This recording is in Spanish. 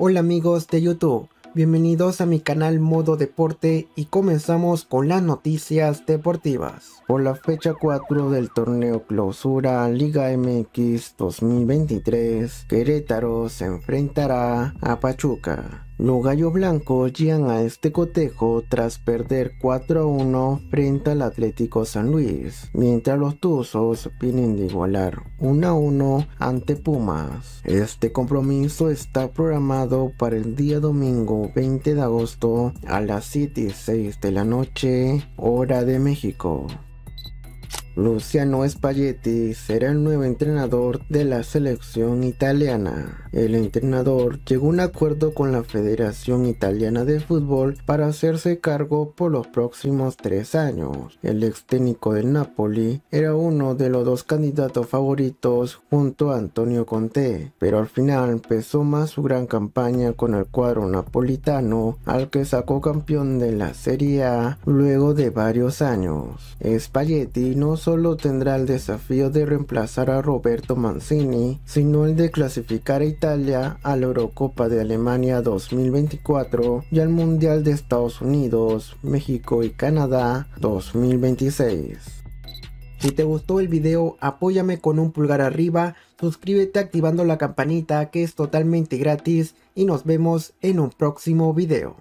Hola amigos de YouTube, bienvenidos a mi canal Modo Deporte y comenzamos con las noticias deportivas. Por la fecha 4 del torneo clausura Liga MX 2023, Querétaro se enfrentará a Pachuca. Los gallos blancos llegan a este cotejo tras perder 4 a 1 frente al Atlético San Luis, mientras los Tuzos vienen de igualar 1 a 1 ante Pumas. Este compromiso está programado para el día domingo 20 de agosto a las 7 y 6 de la noche, hora de México. Luciano Spalletti será el nuevo entrenador de la selección italiana. El entrenador llegó a un acuerdo con la Federación Italiana de Fútbol para hacerse cargo por los próximos tres años. El ex técnico del Napoli era uno de los dos candidatos favoritos junto a Antonio Conte, pero al final empezó más su gran campaña con el cuadro napolitano al que sacó campeón de la Serie A luego de varios años. Spalletti no solo tendrá el desafío de reemplazar a Roberto Mancini, sino el de clasificar a Italia a la Eurocopa de Alemania 2024 y al Mundial de Estados Unidos, México y Canadá 2026. Si te gustó el video, apóyame con un pulgar arriba, suscríbete activando la campanita que es totalmente gratis y nos vemos en un próximo video.